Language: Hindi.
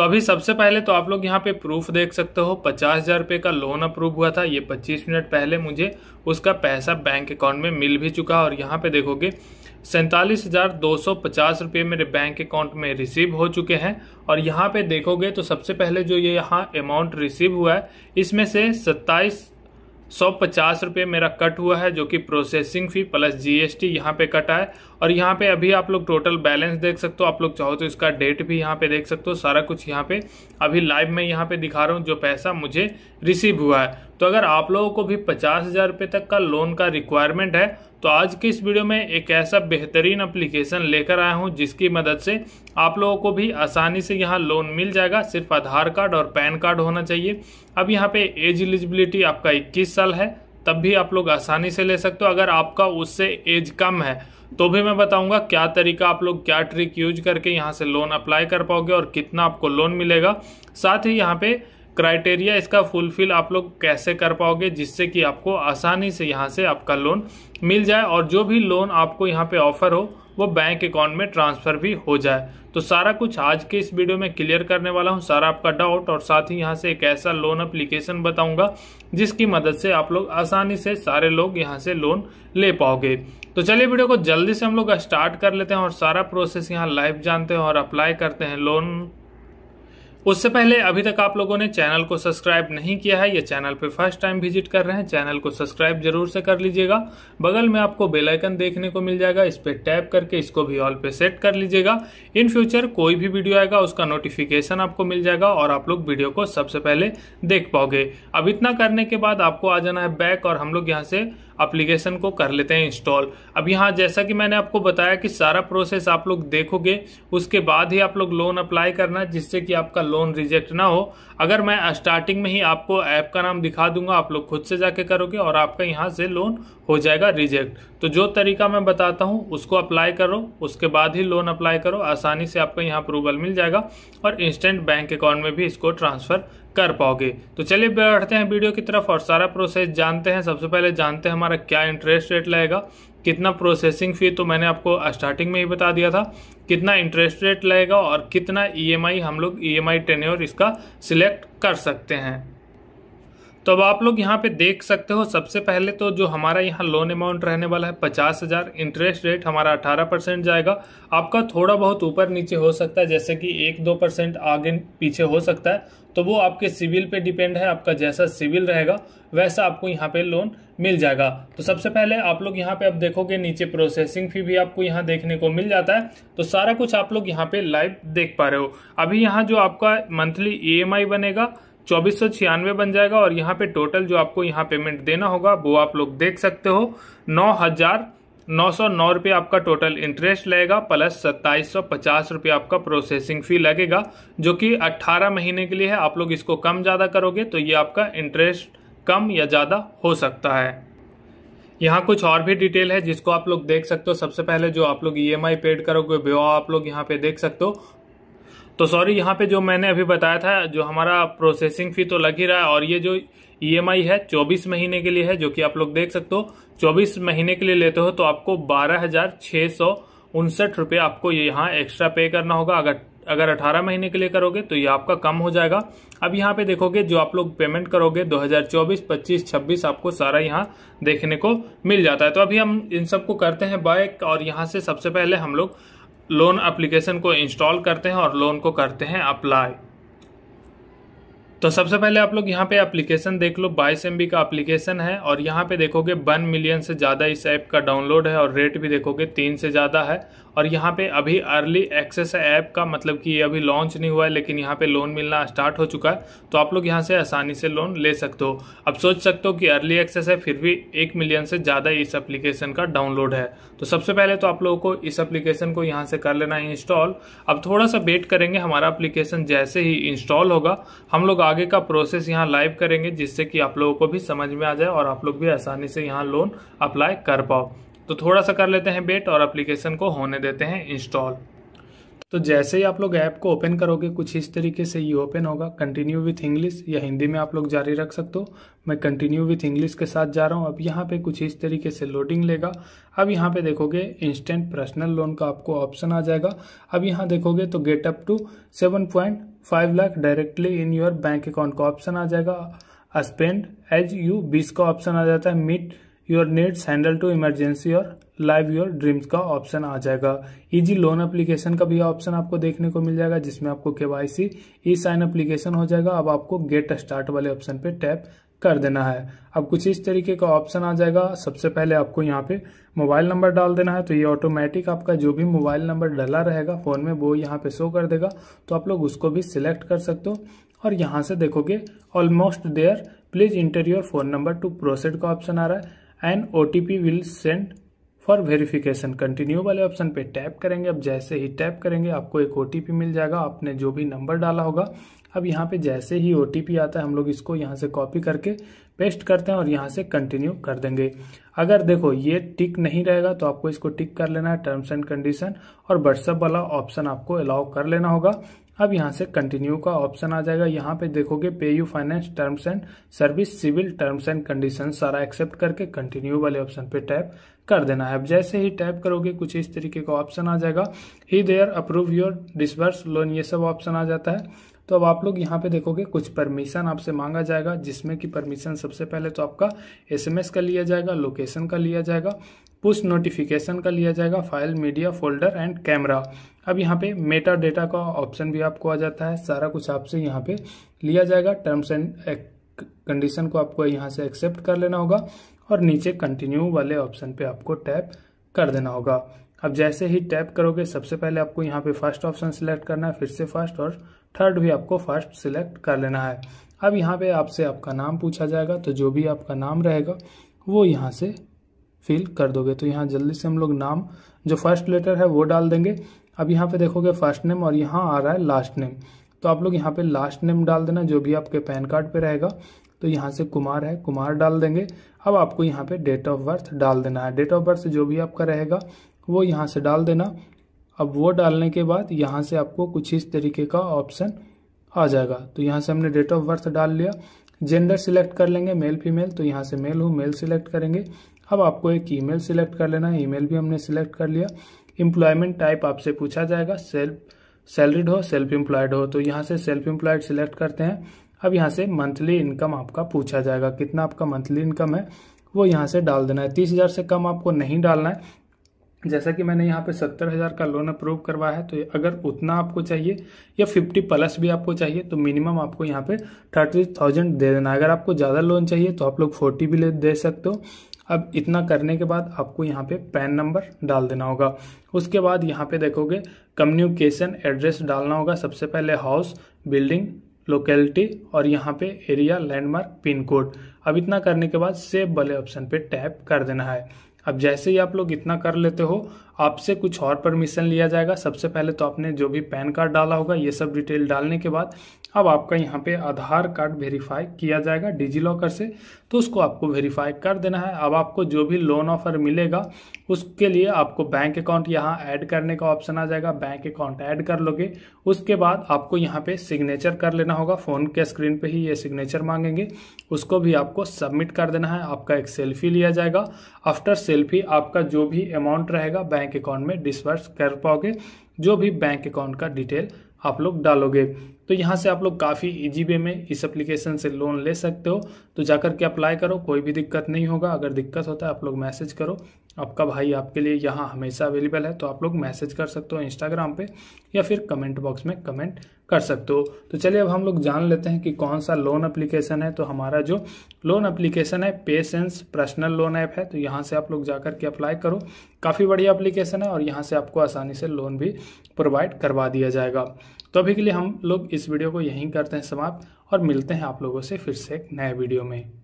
तो अभी सबसे पहले तो आप लोग यहाँ पे प्रूफ देख सकते हो पचास हज़ार रुपये का लोन अप्रूव हुआ था ये पच्चीस मिनट पहले मुझे उसका पैसा बैंक अकाउंट में मिल भी चुका और यहाँ पे देखोगे सैंतालीस हज़ार दो सौ पचास रुपये मेरे बैंक अकाउंट में रिसीव हो चुके हैं और यहाँ पे देखोगे तो सबसे पहले जो ये यहाँ अमाउंट रिसीव हुआ है इसमें से सत्ताईस सौ पचास रुपये मेरा कट हुआ है जो कि प्रोसेसिंग फ़ी प्लस जीएसटी यहाँ पे कटा है और यहाँ पे अभी आप लोग टोटल बैलेंस देख सकते हो आप लोग चाहो तो इसका डेट भी यहाँ पे देख सकते हो सारा कुछ यहाँ पे अभी लाइव में यहाँ पे दिखा रहा हूँ जो पैसा मुझे रिसीव हुआ है तो अगर आप लोगों को भी पचास हज़ार रुपये तक का लोन का रिक्वायरमेंट है तो आज की इस वीडियो में एक ऐसा बेहतरीन अप्लीकेशन लेकर आया हूँ जिसकी मदद से आप लोगों को भी आसानी से यहाँ लोन मिल जाएगा सिर्फ आधार कार्ड और पैन कार्ड होना चाहिए अब यहाँ पे एज एलिजिबिलिटी आपका 21 साल है तब भी आप लोग आसानी से ले सकते हो अगर आपका उससे एज कम है तो भी मैं बताऊंगा क्या तरीका आप लोग क्या ट्रिक यूज करके यहाँ से लोन अप्लाई कर पाओगे और कितना आपको लोन मिलेगा साथ ही यहाँ पे क्राइटेरिया इसका फुलफिल आप लोग कैसे कर पाओगे जिससे कि आपको आसानी से यहाँ से आपका लोन मिल जाए और जो भी लोन आपको यहाँ पे ऑफर हो वो बैंक अकाउंट में ट्रांसफ़र भी हो जाए तो सारा कुछ आज के इस वीडियो में क्लियर करने वाला हूँ सारा आपका डाउट और साथ ही यहाँ से एक ऐसा लोन अप्लीकेशन बताऊंगा जिसकी मदद से आप लोग आसानी से सारे लोग यहाँ से लोन ले पाओगे तो चलिए वीडियो को जल्दी से हम लोग स्टार्ट कर लेते हैं और सारा प्रोसेस यहाँ लाइव जानते हैं और अप्लाई करते हैं लोन उससे पहले अभी तक आप लोगों ने चैनल को सब्सक्राइब नहीं किया है या चैनल पर फर्स्ट टाइम विजिट कर रहे हैं चैनल को सब्सक्राइब जरूर से कर लीजिएगा बगल में आपको बेल आइकन देखने को मिल जाएगा इस पर टैप करके इसको भी ऑल पे सेट कर लीजिएगा इन फ्यूचर कोई भी वीडियो आएगा उसका नोटिफिकेशन आपको मिल जाएगा और आप लोग वीडियो को सबसे पहले देख पाओगे अब इतना करने के बाद आपको आ जाना है बैक और हम लोग यहाँ से एप्लीकेशन को कर लेते हैं इंस्टॉल अब यहाँ जैसा कि मैंने आपको बताया कि सारा प्रोसेस आप लोग देखोगे उसके बाद ही आप लोग लोन अप्लाई करना जिससे कि आपका लोन रिजेक्ट ना हो अगर मैं स्टार्टिंग में ही आपको ऐप का नाम दिखा दूंगा आप लोग खुद से जाके करोगे और आपका यहाँ से लोन हो जाएगा रिजेक्ट तो जो तरीका मैं बताता हूँ उसको अप्लाई करो उसके बाद ही लोन अप्लाई करो आसानी से आपका यहाँ अप्रूवल मिल जाएगा और इंस्टेंट बैंक अकाउंट में भी इसको ट्रांसफ़र कर पाओगे तो चलिए बैठते हैं वीडियो की तरफ और सारा प्रोसेस जानते हैं सबसे पहले जानते हैं हमारा क्या इंटरेस्ट रेट लगेगा कितना प्रोसेसिंग फ़ी तो मैंने आपको स्टार्टिंग में ही बता दिया था कितना इंटरेस्ट रेट लगेगा और कितना ईएमआई e हम लोग ईएमआई e एम इसका सिलेक्ट कर सकते हैं तो अब आप लोग यहाँ पे देख सकते हो सबसे पहले तो जो हमारा यहाँ लोन अमाउंट रहने वाला है पचास हज़ार इंटरेस्ट रेट हमारा अठारह परसेंट जाएगा आपका थोड़ा बहुत ऊपर नीचे हो सकता है जैसे कि एक दो परसेंट आगे पीछे हो सकता है तो वो आपके सिविल पे डिपेंड है आपका जैसा सिविल रहेगा वैसा आपको यहाँ पे लोन मिल जाएगा तो सबसे पहले आप लोग यहाँ पे अब देखोगे नीचे प्रोसेसिंग फी भी आपको यहाँ देखने को मिल जाता है तो सारा कुछ आप लोग यहाँ पे लाइव देख पा रहे हो अभी यहाँ जो आपका मंथली ई e बनेगा चौबीस सौ बन जाएगा और यहाँ पे टोटल जो आपको यहाँ पेमेंट देना होगा वो आप लोग देख सकते हो नौ हजार नौ सौ नौ रुपये आपका टोटल इंटरेस्ट लगेगा प्लस सत्ताईस सौ पचास रुपये आपका प्रोसेसिंग फ़ी लगेगा जो कि अट्ठारह महीने के लिए है आप लोग इसको कम ज़्यादा करोगे तो ये आपका इंटरेस्ट कम या ज़्यादा हो सकता है यहाँ कुछ और भी डिटेल है जिसको आप लोग देख सकते हो सबसे पहले जो आप लोग ई एम आई पेड करोगे वो आप लोग यहाँ पे देख सकते हो तो सॉरी यहाँ पे जो मैंने अभी बताया था जो हमारा प्रोसेसिंग फ़ी तो लग ही रहा है और ये जो ई e है 24 महीने के लिए है जो कि आप लोग देख सकते हो 24 महीने के लिए लेते हो तो आपको बारह हज़ार सौ उनसठ रुपये आपको ये यहाँ एक्स्ट्रा पे करना होगा अगर अगर 18 महीने के लिए करोगे तो ये आपका कम हो जाएगा अब यहाँ पे देखोगे जो आप लोग पेमेंट करोगे 2024, 25, 26 आपको सारा यहाँ देखने को मिल जाता है तो अभी हम इन सबको करते हैं बाय और यहाँ से सबसे पहले हम लोग लोन एप्लीकेशन को इंस्टॉल करते हैं और लोन को करते हैं अप्लाई तो सबसे पहले आप लोग यहाँ पे एप्लीकेशन देख लो बाईस एम का एप्लीकेशन है और यहाँ पे देखोगे वन मिलियन से ज़्यादा इस ऐप का डाउनलोड है और रेट भी देखोगे तीन से ज़्यादा है और यहाँ पे अभी अर्ली एक्सेस ऐप का मतलब कि ये अभी लॉन्च नहीं हुआ है लेकिन यहाँ पे लोन मिलना स्टार्ट हो चुका है तो आप लोग यहाँ से आसानी से लोन ले सकते हो अब सोच सकते हो कि अर्ली एक्सेस है फिर भी एक मिलियन से ज़्यादा इस एप्लीकेशन का डाउनलोड है तो सबसे पहले तो आप लोगों को इस एप्लीकेशन को यहाँ से कर लेना है इंस्टॉल अब थोड़ा सा वेट करेंगे हमारा अप्लीकेशन जैसे ही इंस्टॉल होगा हम लोग आगे का प्रोसेस यहाँ लाइव करेंगे जिससे कि आप लोगों को भी समझ में आ जाए और आप लोग भी आसानी से यहाँ लोन अप्लाई कर पाओ तो थोड़ा सा कर लेते हैं वेट और एप्लीकेशन को होने देते हैं इंस्टॉल तो जैसे ही आप लोग ऐप को ओपन करोगे कुछ इस तरीके से ये ओपन होगा कंटिन्यू विथ इंग्लिश या हिंदी में आप लोग जारी रख सकते हो मैं कंटिन्यू विथ इंग्लिश के साथ जा रहा हूँ अब यहाँ पे कुछ इस तरीके से लोडिंग लेगा अब यहाँ पे देखोगे इंस्टेंट पर्सनल लोन का आपको ऑप्शन आ जाएगा अब यहाँ देखोगे तो get up to seven point five lakh directly in your bank account का ऑप्शन आ जाएगा स्पेंड एज यू बीस का ऑप्शन आ जाता है meet your needs handle to emergency और लाइव योर ड्रीम्स का ऑप्शन आ जाएगा इजी लोन एप्लीकेशन का भी ऑप्शन आपको देखने को मिल जाएगा जिसमें आपको K Y C e sign application हो जाएगा अब आपको गेट स्टार्ट वाले ऑप्शन पे टैप कर देना है अब कुछ इस तरीके का ऑप्शन आ जाएगा सबसे पहले आपको यहाँ पे मोबाइल नंबर डाल देना है तो ये ऑटोमेटिक आपका जो भी मोबाइल नंबर डला रहेगा फ़ोन में वो यहाँ पे शो कर देगा तो आप लोग उसको भी सिलेक्ट कर सकते हो और यहाँ से देखोगे almost there please enter your phone number to proceed का ऑप्शन आ रहा है and O T P will send for verification continue वाले ऑप्शन पे टैप करेंगे अब जैसे ही टैप करेंगे आपको एक ओ टी पी मिल जाएगा आपने जो भी नंबर डाला होगा अब यहाँ पे जैसे ही ओ टी पी आता है हम लोग इसको यहाँ से कॉपी करके पेस्ट करते हैं और यहाँ से कंटिन्यू कर देंगे अगर देखो ये टिक नहीं रहेगा तो आपको इसको टिक कर लेना है टर्म्स एंड कंडीशन और व्हाट्सअप वाला ऑप्शन आपको अलाउ कर लेना होगा अब यहाँ से कंटिन्यू का ऑप्शन आ जाएगा यहाँ पे देखोगे PayU finance terms and service CIBIL terms and condition सारा एक्सेप्ट करके कंटिन्यू वाले ऑप्शन पे टैप कर देना है अब जैसे ही टैप करोगे कुछ इस तरीके का ऑप्शन आ जाएगा hi there approve your disburse loan ये सब ऑप्शन आ जाता है तो अब आप लोग यहाँ पे देखोगे कुछ परमिशन आपसे मांगा जाएगा जिसमें कि परमिशन सबसे पहले तो आपका एसएमएस का लिया जाएगा लोकेशन का लिया जाएगा पुश नोटिफिकेशन का लिया जाएगा file media folder and camera अब यहाँ पे मेटा डेटा का ऑप्शन भी आपको आ जाता है सारा कुछ आपसे यहाँ पे लिया जाएगा टर्म्स एंड कंडीशन को आपको यहाँ से एक्सेप्ट कर लेना होगा और नीचे कंटिन्यू वाले ऑप्शन पे आपको टैप कर देना होगा अब जैसे ही टैप करोगे सबसे पहले आपको यहाँ पे फर्स्ट ऑप्शन सिलेक्ट करना है फिर से फर्स्ट और थर्ड भी आपको फर्स्ट सिलेक्ट कर लेना है अब यहाँ पे आपसे आपका नाम पूछा जाएगा तो जो भी आपका नाम रहेगा वो यहाँ से फिल कर दोगे तो यहाँ जल्दी से हम लोग नाम जो फर्स्ट लेटर है वो डाल देंगे अब यहाँ पे देखोगे फर्स्ट नेम और यहाँ आ रहा है लास्ट नेम तो आप लोग यहाँ पे लास्ट नेम डाल देना जो भी आपके पैन कार्ड पे रहेगा तो यहाँ से कुमार है कुमार डाल देंगे अब आपको यहाँ पे डेट ऑफ बर्थ डाल देना है डेट ऑफ बर्थ जो भी आपका रहेगा वो यहाँ से डाल देना अब वो डालने के बाद यहाँ से आपको कुछ इस तरीके का ऑप्शन आ जाएगा तो यहाँ से हमने डेट ऑफ बर्थ डाल लिया जेंडर सिलेक्ट कर लेंगे मेल फीमेल तो यहाँ से मेल हूँ मेल सिलेक्ट करेंगे अब आपको एक ईमेल सिलेक्ट कर लेना है ईमेल भी हमने सिलेक्ट कर लिया एम्प्लॉयमेंट टाइप आपसे पूछा जाएगा सेल्फ सैलरीड हो सेल्फ एम्प्लॉयड हो तो यहाँ से सेल्फ एम्प्लॉयड सिलेक्ट करते हैं अब यहाँ से मंथली इनकम आपका पूछा जाएगा कितना आपका मंथली इनकम है वो यहाँ से डाल देना है तीस हज़ार से कम आपको नहीं डालना है जैसा कि मैंने यहाँ पे सत्तर हज़ार का लोन अप्रूव करवाया है तो अगर उतना आपको चाहिए या फिफ्टी प्लस भी आपको चाहिए तो मिनिमम आपको यहाँ पे थर्टी थाउजेंड दे देना अगर आपको ज़्यादा लोन चाहिए तो आप लोग फोर्टी भी ले दे सकते हो अब इतना करने के बाद आपको यहाँ पे पैन नंबर डाल देना होगा उसके बाद यहाँ पे देखोगे कम्युनिकेशन एड्रेस डालना होगा सबसे पहले हाउस बिल्डिंग लोकेलिटी और यहाँ पे एरिया लैंडमार्क पिन कोड अब इतना करने के बाद सेव वाले ऑप्शन पे टैप कर देना है अब जैसे ही आप लोग इतना कर लेते हो आपसे कुछ और परमिशन लिया जाएगा सबसे पहले तो आपने जो भी पैन कार्ड डाला होगा ये सब डिटेल डालने के बाद अब आपका यहाँ पे आधार कार्ड वेरीफाई किया जाएगा डिजी लॉकर से तो उसको आपको वेरीफाई कर देना है अब आपको जो भी लोन ऑफर मिलेगा उसके लिए आपको बैंक अकाउंट यहाँ ऐड करने का ऑप्शन आ जाएगा बैंक अकाउंट ऐड कर लोगे उसके बाद आपको यहाँ पे सिग्नेचर कर लेना होगा फ़ोन के स्क्रीन पे ही ये सिग्नेचर मांगेंगे उसको भी आपको सबमिट कर देना है आपका एक सेल्फी लिया जाएगा आफ्टर सेल्फी आपका जो भी अमाउंट रहेगा बैंक बैंक अकाउंट में डिसबर्स कर पाओगे जो भी बैंक अकाउंट का डिटेल आप लोग डालोगे तो यहाँ से आप लोग काफ़ी ईजी वे में इस एप्लीकेशन से लोन ले सकते हो तो जाकर के अप्लाई करो कोई भी दिक्कत नहीं होगा अगर दिक्कत होता है आप लोग मैसेज करो आपका भाई आपके लिए यहाँ हमेशा अवेलेबल है तो आप लोग मैसेज कर सकते हो इंस्टाग्राम पे या फिर कमेंट बॉक्स में कमेंट कर सकते हो तो चलिए अब हम लोग जान लेते हैं कि कौन सा लोन एप्लीकेशन है तो हमारा जो लोन एप्लीकेशन है सेंस पर्सनल लोन ऐप है तो यहाँ से आप लोग जाकर के अप्लाई करो काफ़ी बढ़िया एप्लीकेशन है और यहाँ से आपको आसानी से लोन भी प्रोवाइड करवा दिया जाएगा तो अभी के लिए हम लोग इस वीडियो को यहीं करते हैं समाप्त और मिलते हैं आप लोगों से फिर से एक नए वीडियो में